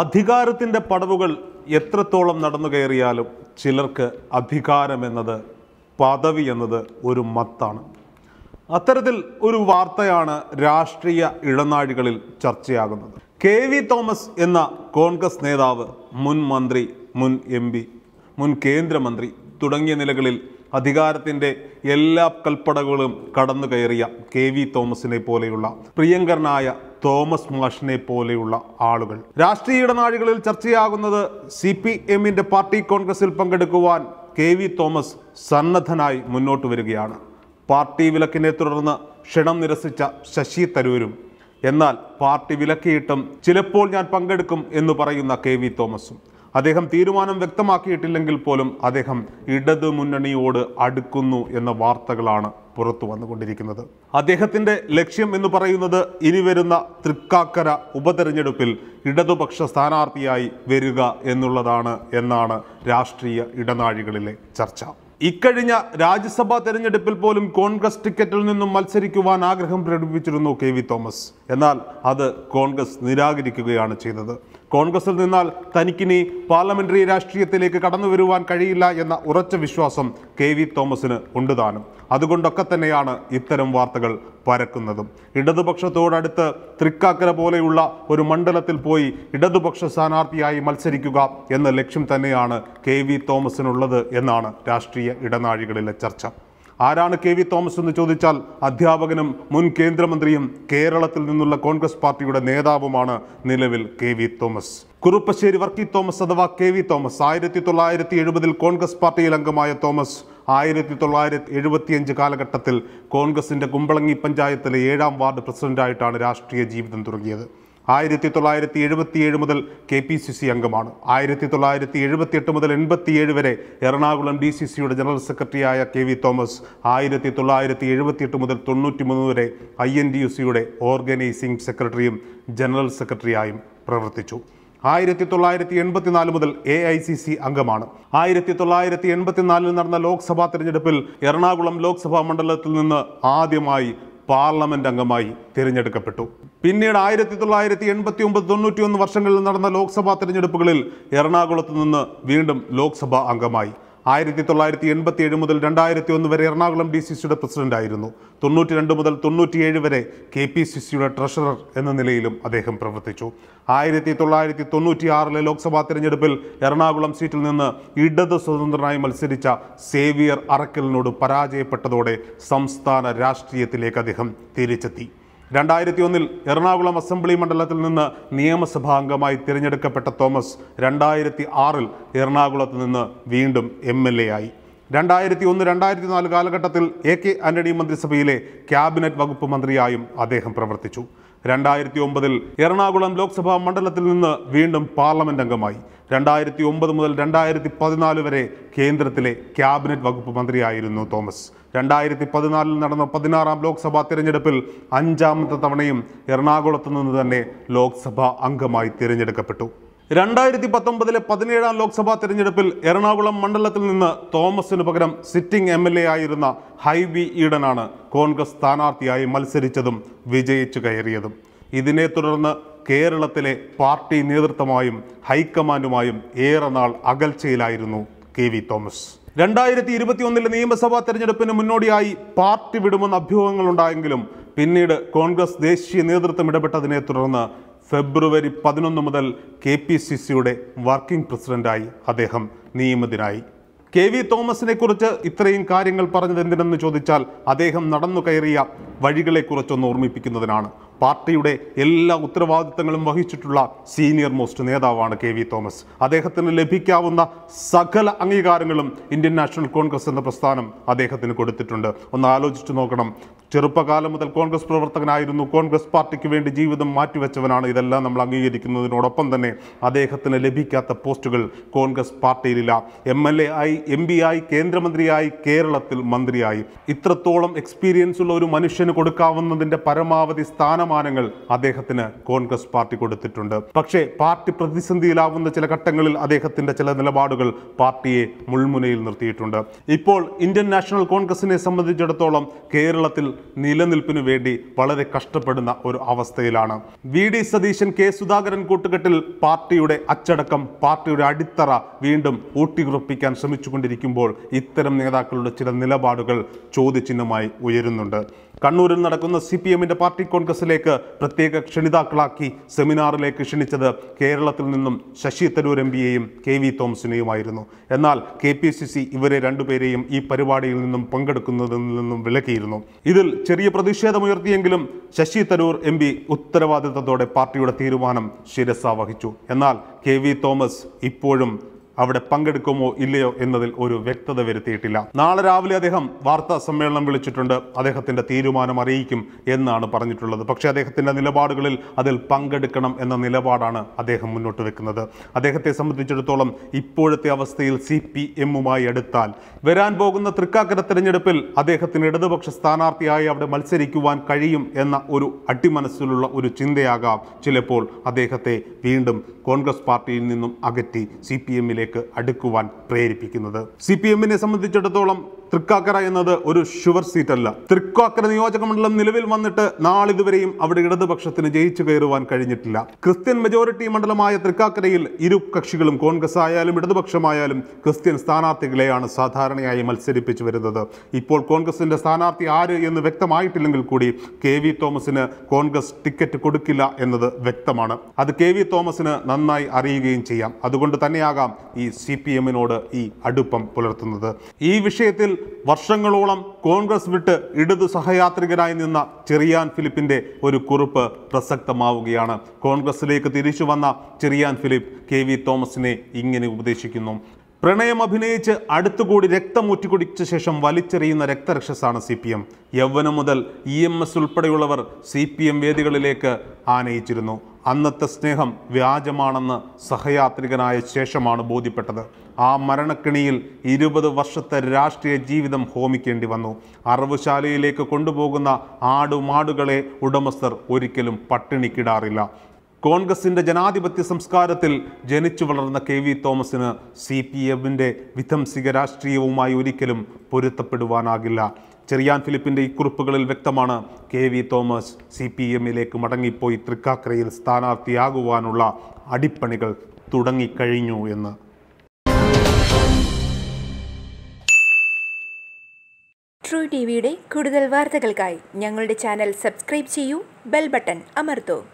അധികാരത്തിൻ്റെ പടവുകൾ എത്രത്തോളം നടന്നു കയറിയാലും ചിലർക്ക് എന്നത് പദവി എന്നത് ഒരു മത്താണ് അത്തരത്തിൽ ഒരു വാർത്തയാണ് രാഷ്ട്രീയ ഇടനാഴികളിൽ ചർച്ചയാകുന്നത് കെ വി തോമസ് എന്ന കോൺഗ്രസ് നേതാവ് മുൻ മന്ത്രി മുൻ എം പി മുൻ കേന്ദ്രമന്ത്രി തുടങ്ങിയ നിലകളിൽ അധികാരത്തിൻ്റെ എല്ലാ കൽപ്പടകളും കടന്നു കയറിയ കെ വി തോമസിനെ പോലെയുള്ള പ്രിയങ്കരനായ തോമസ് മാഷിനെ പോലെയുള്ള ആളുകൾ രാഷ്ട്രീയ ഇടനാഴികളിൽ ചർച്ചയാകുന്നത് സി പി എമ്മിൻ്റെ പാർട്ടി കോൺഗ്രസിൽ പങ്കെടുക്കുവാൻ കെ വി തോമസ് സന്നദ്ധനായി മുന്നോട്ട് വരികയാണ് പാർട്ടി വിലക്കിനെ തുടർന്ന് ക്ഷണം നിരസിച്ച ശശി തരൂരും എന്നാൽ പാർട്ടി വിലക്കിയിട്ടും ചിലപ്പോൾ ഞാൻ പങ്കെടുക്കും എന്ന് പറയുന്ന കെ വി തോമസും അദ്ദേഹം തീരുമാനം വ്യക്തമാക്കിയിട്ടില്ലെങ്കിൽ പോലും അദ്ദേഹം ഇടതു മുന്നണിയോട് അടുക്കുന്നു എന്ന വാർത്തകളാണ് പുറത്തു വന്നുകൊണ്ടിരിക്കുന്നത് അദ്ദേഹത്തിന്റെ ലക്ഷ്യം എന്ന് പറയുന്നത് ഇനി വരുന്ന തൃക്കാക്കര ഉപതെരഞ്ഞെടുപ്പിൽ ഇടതുപക്ഷ സ്ഥാനാർത്ഥിയായി വരിക എന്നുള്ളതാണ് എന്നാണ് രാഷ്ട്രീയ ഇടനാഴികളിലെ ചർച്ച ഇക്കഴിഞ്ഞ രാജ്യസഭാ തെരഞ്ഞെടുപ്പിൽ പോലും കോൺഗ്രസ് ടിക്കറ്റിൽ നിന്നും മത്സരിക്കുവാൻ ആഗ്രഹം പ്രകടിപ്പിച്ചിരുന്നു കെ വി തോമസ് എന്നാൽ അത് കോൺഗ്രസ് നിരാകരിക്കുകയാണ് ചെയ്തത് കോൺഗ്രസിൽ നിന്നാൽ തനിക്കിനി പാർലമെന്ററി രാഷ്ട്രീയത്തിലേക്ക് കടന്നു വരുവാൻ കഴിയില്ല എന്ന ഉറച്ച വിശ്വാസം കെ വി തോമസിന് ഉണ്ടുതാനും അതുകൊണ്ടൊക്കെ തന്നെയാണ് ഇത്തരം വാർത്തകൾ പരക്കുന്നതും ഇടതുപക്ഷത്തോടടുത്ത് തൃക്കാക്കര പോലെയുള്ള ഒരു മണ്ഡലത്തിൽ പോയി ഇടതുപക്ഷ സ്ഥാനാർത്ഥിയായി മത്സരിക്കുക എന്ന ലക്ഷ്യം തന്നെയാണ് കെ വി തോമസിനുള്ളത് എന്നാണ് രാഷ്ട്രീയ ഇടനാഴികളിലെ ചർച്ച ആരാണ് കെ വി തോമസ് എന്ന് ചോദിച്ചാൽ അധ്യാപകനും മുൻ കേന്ദ്രമന്ത്രിയും കേരളത്തിൽ നിന്നുള്ള കോൺഗ്രസ് പാർട്ടിയുടെ നേതാവുമാണ് നിലവിൽ കെ വി തോമസ് കുറുപ്പശ്ശേരി വർക്കി തോമസ് അഥവാ കെ വി തോമസ് ആയിരത്തി തൊള്ളായിരത്തി എഴുപതിൽ കോൺഗ്രസ് പാർട്ടിയിൽ അംഗമായ തോമസ് ആയിരത്തി തൊള്ളായിരത്തി എഴുപത്തിയഞ്ച് കാലഘട്ടത്തിൽ കോൺഗ്രസിൻ്റെ കുമ്പളങ്ങി പഞ്ചായത്തിലെ ഏഴാം വാർഡ് പ്രസിഡന്റായിട്ടാണ് രാഷ്ട്രീയ ജീവിതം തുടങ്ങിയത് ആയിരത്തി തൊള്ളായിരത്തി എഴുപത്തിയേഴ് മുതൽ കെ പി സി സി അംഗമാണ് ആയിരത്തി തൊള്ളായിരത്തി എഴുപത്തിയെട്ട് മുതൽ എൺപത്തിയേഴ് വരെ എറണാകുളം ഡി സി സിയുടെ ജനറൽ സെക്രട്ടറിയായ കെ വി തോമസ് ആയിരത്തി തൊള്ളായിരത്തി എഴുപത്തിയെട്ട് മുതൽ തൊണ്ണൂറ്റി മൂന്ന് വരെ ഐ എൻ ഡി യു സിയുടെ ഓർഗനൈസിംഗ് സെക്രട്ടറിയും ജനറൽ സെക്രട്ടറിയായും പ്രവർത്തിച്ചു ആയിരത്തി തൊള്ളായിരത്തി എൺപത്തിനാല് മുതൽ എ ഐ സി സി അംഗമാണ് ആയിരത്തി തൊള്ളായിരത്തി എൺപത്തിനാലിൽ നടന്ന ലോക്സഭാ തെരഞ്ഞെടുപ്പിൽ എറണാകുളം ലോക്സഭാ മണ്ഡലത്തിൽ നിന്ന് ആദ്യമായി പാർലമെന്റ് അംഗമായി തിരഞ്ഞെടുക്കപ്പെട്ടു പിന്നീട് ആയിരത്തി തൊള്ളായിരത്തി എൺപത്തി ഒമ്പത് തൊണ്ണൂറ്റി ഒന്ന് വർഷങ്ങളിൽ നടന്ന ലോക്സഭാ തിരഞ്ഞെടുപ്പുകളിൽ എറണാകുളത്ത് നിന്ന് വീണ്ടും ലോക്സഭാ അംഗമായി ആയിരത്തി തൊള്ളായിരത്തി എൺപത്തി ഏഴ് മുതൽ രണ്ടായിരത്തി ഒന്ന് വരെ എറണാകുളം ഡി സി സിയുടെ പ്രസിഡന്റായിരുന്നു തൊണ്ണൂറ്റി രണ്ട് മുതൽ തൊണ്ണൂറ്റിയേഴ് വരെ കെ പി സി സിയുടെ ട്രഷറർ എന്ന നിലയിലും അദ്ദേഹം പ്രവർത്തിച്ചു ആയിരത്തി തൊള്ളായിരത്തി ആറിലെ ലോക്സഭാ തെരഞ്ഞെടുപ്പിൽ എറണാകുളം സീറ്റിൽ നിന്ന് ഇടത് സ്വതന്ത്രനായി മത്സരിച്ച സേവിയർ അറക്കലിനോട് പരാജയപ്പെട്ടതോടെ സംസ്ഥാന രാഷ്ട്രീയത്തിലേക്ക് അദ്ദേഹം തിരിച്ചെത്തി രണ്ടായിരത്തി ഒന്നിൽ എറണാകുളം അസംബ്ലി മണ്ഡലത്തിൽ നിന്ന് നിയമസഭാംഗമായി തിരഞ്ഞെടുക്കപ്പെട്ട തോമസ് രണ്ടായിരത്തി ആറിൽ എറണാകുളത്ത് നിന്ന് വീണ്ടും എം എൽ എ ആയി രണ്ടായിരത്തി ഒന്ന് രണ്ടായിരത്തി നാല് കാലഘട്ടത്തിൽ എ കെ ആന്റണി മന്ത്രിസഭയിലെ ക്യാബിനറ്റ് വകുപ്പ് മന്ത്രിയായും അദ്ദേഹം പ്രവർത്തിച്ചു രണ്ടായിരത്തി ഒമ്പതിൽ എറണാകുളം ലോക്സഭാ മണ്ഡലത്തിൽ നിന്ന് വീണ്ടും പാർലമെന്റ് അംഗമായി രണ്ടായിരത്തി ഒമ്പത് മുതൽ രണ്ടായിരത്തി പതിനാല് വരെ കേന്ദ്രത്തിലെ ക്യാബിനറ്റ് വകുപ്പ് മന്ത്രിയായിരുന്നു തോമസ് രണ്ടായിരത്തി പതിനാലിൽ നടന്ന പതിനാറാം ലോക്സഭാ തിരഞ്ഞെടുപ്പിൽ അഞ്ചാമത്തെ തവണയും എറണാകുളത്ത് നിന്ന് തന്നെ ലോക്സഭാ അംഗമായി തിരഞ്ഞെടുക്കപ്പെട്ടു രണ്ടായിരത്തി പത്തൊമ്പതിലെ പതിനേഴാം ലോക്സഭാ തെരഞ്ഞെടുപ്പിൽ എറണാകുളം മണ്ഡലത്തിൽ നിന്ന് തോമസിന് പകരം സിറ്റിംഗ് എം എൽ എ ആയിരുന്ന വി ഈഡനാണ് കോൺഗ്രസ് സ്ഥാനാർത്ഥിയായി മത്സരിച്ചതും വിജയിച്ചു കയറിയതും ഇതിനെ തുടർന്ന് കേരളത്തിലെ പാർട്ടി നേതൃത്വമായും ഹൈക്കമാൻഡുമായും ഏറെ നാൾ അകൽച്ചയിലായിരുന്നു കെ വി തോമസ് രണ്ടായിരത്തി ഇരുപത്തിയൊന്നിലെ നിയമസഭാ തെരഞ്ഞെടുപ്പിന് മുന്നോടിയായി പാർട്ടി വിടുമെന്ന അഭ്യൂഹങ്ങളുണ്ടായെങ്കിലും പിന്നീട് കോൺഗ്രസ് ദേശീയ നേതൃത്വം ഇടപെട്ടതിനെ തുടർന്ന് ഫെബ്രുവരി പതിനൊന്ന് മുതൽ കെ പി സി സിയുടെ വർക്കിംഗ് പ്രസിഡന്റായി അദ്ദേഹം നിയമിതനായി കെ വി തോമസിനെ കുറിച്ച് ഇത്രയും കാര്യങ്ങൾ പറഞ്ഞത് എന്തിനെന്ന് ചോദിച്ചാൽ അദ്ദേഹം നടന്നു കയറിയ വഴികളെക്കുറിച്ചൊന്ന് ഓർമ്മിപ്പിക്കുന്നതിനാണ് പാർട്ടിയുടെ എല്ലാ ഉത്തരവാദിത്തങ്ങളും വഹിച്ചിട്ടുള്ള സീനിയർ മോസ്റ്റ് നേതാവാണ് കെ വി തോമസ് അദ്ദേഹത്തിന് ലഭിക്കാവുന്ന സകല അംഗീകാരങ്ങളും ഇന്ത്യൻ നാഷണൽ കോൺഗ്രസ് എന്ന പ്രസ്ഥാനം അദ്ദേഹത്തിന് കൊടുത്തിട്ടുണ്ട് ഒന്ന് ആലോചിച്ചു നോക്കണം ചെറുപ്പകാലം മുതൽ കോൺഗ്രസ് പ്രവർത്തകനായിരുന്നു കോൺഗ്രസ് പാർട്ടിക്ക് വേണ്ടി ജീവിതം മാറ്റിവെച്ചവനാണ് ഇതെല്ലാം നമ്മൾ അംഗീകരിക്കുന്നതിനോടൊപ്പം തന്നെ അദ്ദേഹത്തിന് ലഭിക്കാത്ത പോസ്റ്റുകൾ കോൺഗ്രസ് പാർട്ടിയിലില്ല എം എൽ എ ആയി എം പി ആയി കേന്ദ്രമന്ത്രിയായി കേരളത്തിൽ മന്ത്രിയായി ഇത്രത്തോളം എക്സ്പീരിയൻസ് ഉള്ള ഒരു മനുഷ്യന് കൊടുക്കാവുന്നതിൻ്റെ പരമാവധി സ്ഥാനം സ്ഥാനമാനങ്ങൾ അദ്ദേഹത്തിന് കോൺഗ്രസ് പാർട്ടി കൊടുത്തിട്ടുണ്ട് പക്ഷേ പാർട്ടി പ്രതിസന്ധിയിലാവുന്ന ചില ഘട്ടങ്ങളിൽ അദ്ദേഹത്തിന്റെ ചില നിലപാടുകൾ പാർട്ടിയെ മുൾമുനയിൽ നിർത്തിയിട്ടുണ്ട് ഇപ്പോൾ ഇന്ത്യൻ നാഷണൽ കോൺഗ്രസിനെ സംബന്ധിച്ചിടത്തോളം കേരളത്തിൽ നിലനിൽപ്പിനു വേണ്ടി വളരെ കഷ്ടപ്പെടുന്ന ഒരു അവസ്ഥയിലാണ് V D Satheesan K Sudhakaran കൂട്ടുകെട്ടിൽ പാർട്ടിയുടെ അച്ചടക്കം പാർട്ടിയുടെ അടിത്തറ വീണ്ടും ഊട്ടിയുറപ്പിക്കാൻ ശ്രമിച്ചുകൊണ്ടിരിക്കുമ്പോൾ ഇത്തരം നേതാക്കളുടെ ചില നിലപാടുകൾ ചോദ്യചിഹ്നമായി ഉയരുന്നുണ്ട് കണ്ണൂരിൽ നടക്കുന്ന സി പി എമ്മിന്റെ പാർട്ടി കോൺഗ്രസിലേക്ക് പ്രത്യേക ക്ഷണിതാക്കളാക്കി സെമിനാറിലേക്ക് ക്ഷണിച്ചത് കേരളത്തിൽ നിന്നും ശശി തരൂർ എം പിയെയും കെ വി തോമസിനെയുമായിരുന്നു എന്നാൽ കെ പി സി സി ഇവരെ രണ്ടുപേരെയും ഈ പരിപാടിയിൽ നിന്നും പങ്കെടുക്കുന്നതിൽ നിന്നും വിലക്കിയിരുന്നു ഇതിൽ ചെറിയ പ്രതിഷേധമുയർത്തിയെങ്കിലും ശശി തരൂർ എം പി ഉത്തരവാദിത്തത്തോടെ പാർട്ടിയുടെ തീരുമാനം ശിരസ വഹിച്ചു എന്നാൽ കെ വി തോമസ് ഇപ്പോഴും അവിടെ പങ്കെടുക്കുമോ ഇല്ലയോ എന്നതിൽ ഒരു വ്യക്തത വരുത്തിയിട്ടില്ല നാളെ രാവിലെ അദ്ദേഹം വാർത്താ സമ്മേളനം വിളിച്ചിട്ടുണ്ട് അദ്ദേഹത്തിന്റെ തീരുമാനം അറിയിക്കും എന്നാണ് പറഞ്ഞിട്ടുള്ളത് പക്ഷേ അദ്ദേഹത്തിന്റെ നിലപാടുകളിൽ അതിൽ പങ്കെടുക്കണം എന്ന നിലപാടാണ് അദ്ദേഹം മുന്നോട്ട് വെക്കുന്നത് അദ്ദേഹത്തെ സംബന്ധിച്ചിടത്തോളം ഇപ്പോഴത്തെ അവസ്ഥയിൽ സി പി എമ്മുമായി എടുത്താൽ വരാൻ പോകുന്ന തൃക്കാക്കര തെരഞ്ഞെടുപ്പിൽ അദ്ദേഹത്തിന് ഇടതുപക്ഷ സ്ഥാനാർത്ഥിയായി അവിടെ മത്സരിക്കുവാൻ കഴിയും എന്ന ഒരു അട്ടിമനസ്സിലുള്ള ഒരു ചിന്തയാകാം ചിലപ്പോൾ അദ്ദേഹത്തെ വീണ്ടും കോൺഗ്രസ് പാർട്ടിയിൽ നിന്നും അകറ്റി സി പി എമ്മിലെ അടുക്കുവാൻ പ്രേരിപ്പിക്കുന്നത് സി പി എമ്മിനെ സംബന്ധിച്ചിടത്തോളം തൃക്കാക്കര എന്നത് ഒരു ഷുവർ സീറ്റ് അല്ല തൃക്കാക്കര നിയോജക മണ്ഡലം നിലവിൽ വന്നിട്ട് നാളിതുവരെയും അവിടെ ഇടതുപക്ഷത്തിന് ജയിച്ചു കയറുവാൻ കഴിഞ്ഞിട്ടില്ല ക്രിസ്ത്യൻ മെജോറിറ്റി മണ്ഡലമായ തൃക്കാക്കരയിൽ ഇരു കക്ഷികളും കോൺഗ്രസ് ആയാലും ഇടതുപക്ഷമായാലും ക്രിസ്ത്യൻ സ്ഥാനാർത്ഥികളെയാണ് സാധാരണയായി മത്സരിപ്പിച്ചു വരുന്നത് ഇപ്പോൾ കോൺഗ്രസിന്റെ സ്ഥാനാർത്ഥി ആര് എന്ന് വ്യക്തമായിട്ടില്ലെങ്കിൽ കൂടി കെ വി തോമസിന് കോൺഗ്രസ് ടിക്കറ്റ് കൊടുക്കില്ല എന്നത് വ്യക്തമാണ് അത് കെ വി തോമസിന് നന്നായി അറിയുകയും ചെയ്യാം അതുകൊണ്ട് തന്നെയാകാം ഈ സി പി എമ്മിനോട് ഈ അടുപ്പം പുലർത്തുന്നത് ഈ വിഷയത്തിൽ വർഷങ്ങളോളം കോൺഗ്രസ് വിട്ട് ഇടതു സഹയാത്രികരായി നിന്ന ചെറിയാൻ ഫിലിപ്പിന്റെ ഒരു കുറിപ്പ് പ്രസക്തമാവുകയാണ് കോൺഗ്രസിലേക്ക് തിരിച്ചു വന്ന ചെറിയാൻ ഫിലിപ്പ് കെ വി തോമസിനെ ഇങ്ങനെ ഉപദേശിക്കുന്നു പ്രണയം അഭിനയിച്ച് അടുത്തുകൂടി രക്തം ഊറ്റിക്കുടിച്ച ശേഷം വലിച്ചെറിയുന്ന രക്തരക്ഷസാണ് സി പി എം യൗവനം മുതൽ ഇ എം എസ് ഉൾപ്പെടെയുള്ളവർ സി പി എം വേദികളിലേക്ക് ആനയിച്ചിരുന്നു അന്നത്തെ സ്നേഹം വ്യാജമാണെന്ന് സഹയാത്രികനായ ശേഷമാണ് ബോധ്യപ്പെട്ടത് ആ മരണക്കിണിയിൽ ഇരുപത് വർഷത്തെ രാഷ്ട്രീയ ജീവിതം ഹോമിക്കേണ്ടി വന്നു അറവുശാലയിലേക്ക് കൊണ്ടുപോകുന്ന ആടുമാടുകളെ ഉടമസ്ഥർ ഒരിക്കലും പട്ടിണിക്കിടാറില്ല കോൺഗ്രസിൻ്റെ ജനാധിപത്യ സംസ്കാരത്തിൽ ജനിച്ചു വളർന്ന കെ വി തോമസിന് സി പി എമ്മിൻ്റെ വിധംസിക രാഷ്ട്രീയവുമായി ഒരിക്കലും പൊരുത്തപ്പെടുവാനാകില്ല ചെറിയാൻ ഫിലിപ്പിൻ്റെ ഇക്കുറിപ്പുകളിൽ വ്യക്തമാണ് K V Thomas C P എമ്മിലേക്ക് മടങ്ങിപ്പോയി തൃക്കാക്കരയിൽ സ്ഥാനാർത്ഥിയാകുവാനുള്ള അടിപ്പണികൾ തുടങ്ങിക്കഴിഞ്ഞു എന്ന് ട്രൂ ടി വിയുടെ കൂടുതൽ വാർത്തകൾക്കായി ഞങ്ങളുടെ ചാനൽ സബ്സ്ക്രൈബ് ചെയ്യൂ ബെൽ ബട്ടൺ